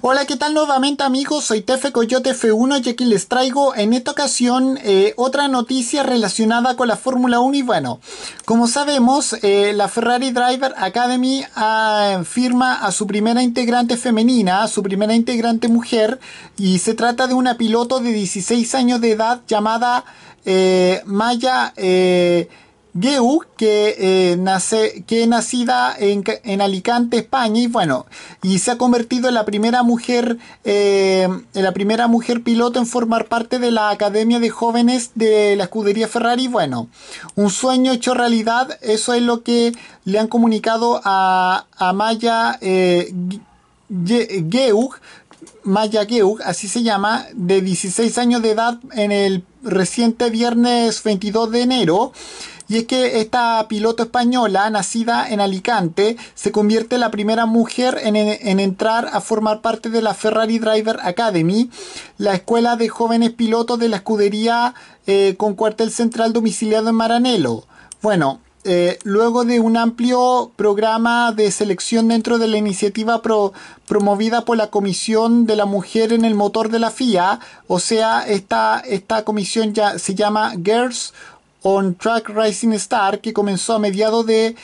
Hola, ¿qué tal nuevamente amigos? Soy Tefe Coyote F1 y aquí les traigo en esta ocasión eh, otra noticia relacionada con la Fórmula 1 y bueno, como sabemos, eh, la Ferrari Driver Academy ah, firma a su primera integrante femenina, a su primera integrante mujer y se trata de una piloto de 16 años de edad llamada eh, Maya... Geu, que, eh, nace, que nacida en, Alicante, España, y bueno, y se ha convertido en la primera mujer, eh, en la primera mujer piloto en formar parte de la Academia de Jóvenes de la Escudería Ferrari. Bueno, un sueño hecho realidad, eso es lo que le han comunicado a, Maya eh, Geug, Maya Geug, así se llama, de 16 años de edad en el reciente viernes 22 de enero y es que esta piloto española, nacida en Alicante, se convierte en la primera mujer en, entrar a formar parte de la Ferrari Driver Academy, la escuela de jóvenes pilotos de la escudería eh, con cuartel central domiciliado en Maranello. Bueno, eh, luego de un amplio programa de selección dentro de la iniciativa promovida por la Comisión de la Mujer en el Motor de la FIA, o sea, esta, esta comisión ya se llama Girls on Track Rising Star, que comenzó a mediados de,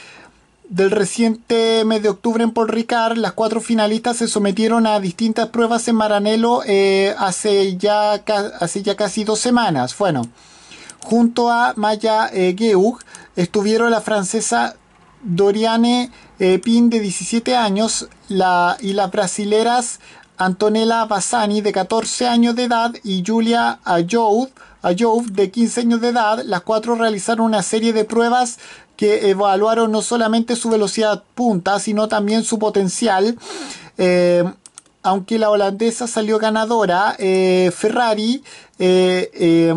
del reciente mes de octubre en Paul Ricard. Las cuatro finalistas se sometieron a distintas pruebas en Maranelo eh, hace, ya, hace ya casi dos semanas. Bueno, junto a Maya eh, Geug estuvieron la francesa Doriane eh, Pin de 17 años la, y las brasileras Antonella Bassani de 14 años de edad y Julia Ayoud a Job, de 15 años de edad, las cuatro realizaron una serie de pruebas que evaluaron no solamente su velocidad punta, sino también su potencial. Eh, aunque la holandesa salió ganadora, eh, Ferrari eh,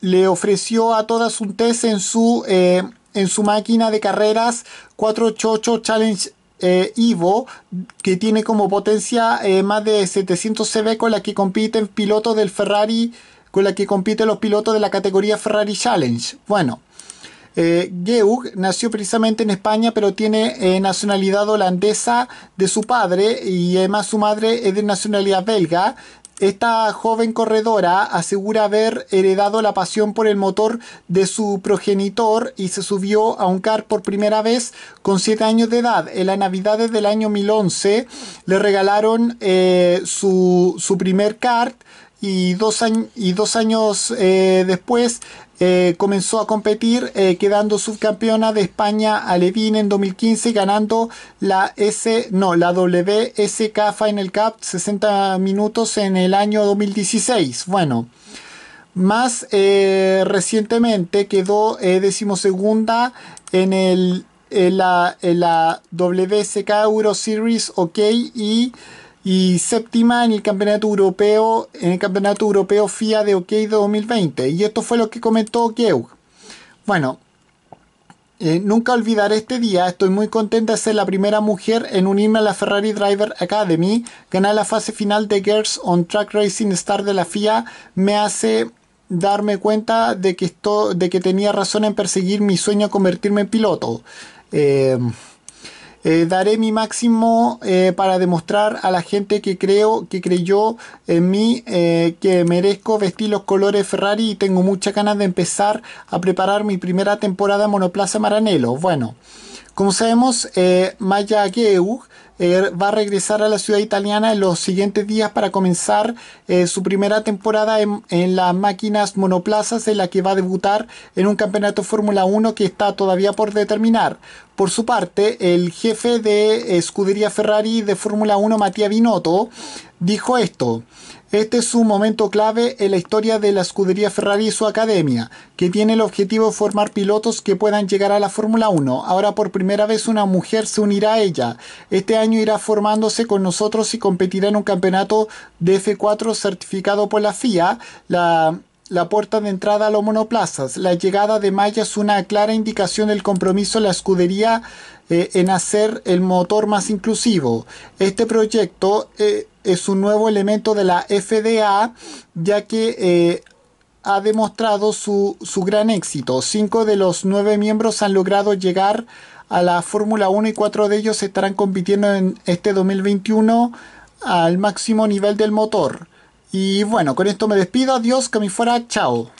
le ofreció a todas un test en su, en su máquina de carreras 488 Challenge Evo que tiene como potencia más de 700 CV con la que compiten pilotos del Ferrari con la que compiten los pilotos de la categoría Ferrari Challenge. Bueno, eh, Geug nació precisamente en España, pero tiene eh, nacionalidad holandesa de su padre y además su madre es de nacionalidad belga. Esta joven corredora asegura haber heredado la pasión por el motor de su progenitor y se subió a un kart por primera vez con 7 años de edad. En las navidades del año 2011 le regalaron eh, su, su primer kart y dos, y dos años eh, después eh, comenzó a competir eh, quedando subcampeona de España a Levine en 2015 ganando la S no la WSK Final Cup 60 minutos en el año 2016 bueno más recientemente quedó decimosegunda en el la, en la WSK Euro Series OK y y séptima en el Campeonato Europeo, en el Campeonato Europeo FIA de OK 2020. Y esto fue lo que comentó Geug. Bueno, eh, nunca olvidaré este día, estoy muy contenta de ser la primera mujer en unirme a la Ferrari Driver Academy, ganar la fase final de Girls on Track Racing Star de la FIA me hace darme cuenta de que, esto, de que tenía razón en perseguir mi sueño de convertirme en piloto. Eh, eh, daré mi máximo eh, para demostrar a la gente que creo, que creyó en mí, eh, que merezco vestir los colores Ferrari y tengo muchas ganas de empezar a preparar mi primera temporada monoplaza Maranelo. Bueno, como sabemos, Maya Geug eh, va a regresar a la ciudad italiana en los siguientes días para comenzar eh, su primera temporada en, las máquinas monoplazas en la que va a debutar en un campeonato Fórmula 1 que está todavía por determinar. Por su parte, el jefe de eh, escudería Ferrari de Fórmula 1, Matías Binotto, dijo esto. Este es un momento clave en la historia de la escudería Ferrari y su academia, que tiene el objetivo de formar pilotos que puedan llegar a la Fórmula 1. Ahora por primera vez una mujer se unirá a ella. Este año irá formándose con nosotros y competirá en un campeonato de F4 certificado por la FIA. La puerta de entrada a los monoplazas. La llegada de Maya es una clara indicación del compromiso de la escudería eh, en hacer el motor más inclusivo. Este proyecto eh, es un nuevo elemento de la FDA, ya que eh, ha demostrado su, su, gran éxito. Cinco de los nueve miembros han logrado llegar a la Fórmula 1 y cuatro de ellos estarán compitiendo en este 2021 al máximo nivel del motor. Y bueno, con esto me despido. Adiós, que me fuera. Chao.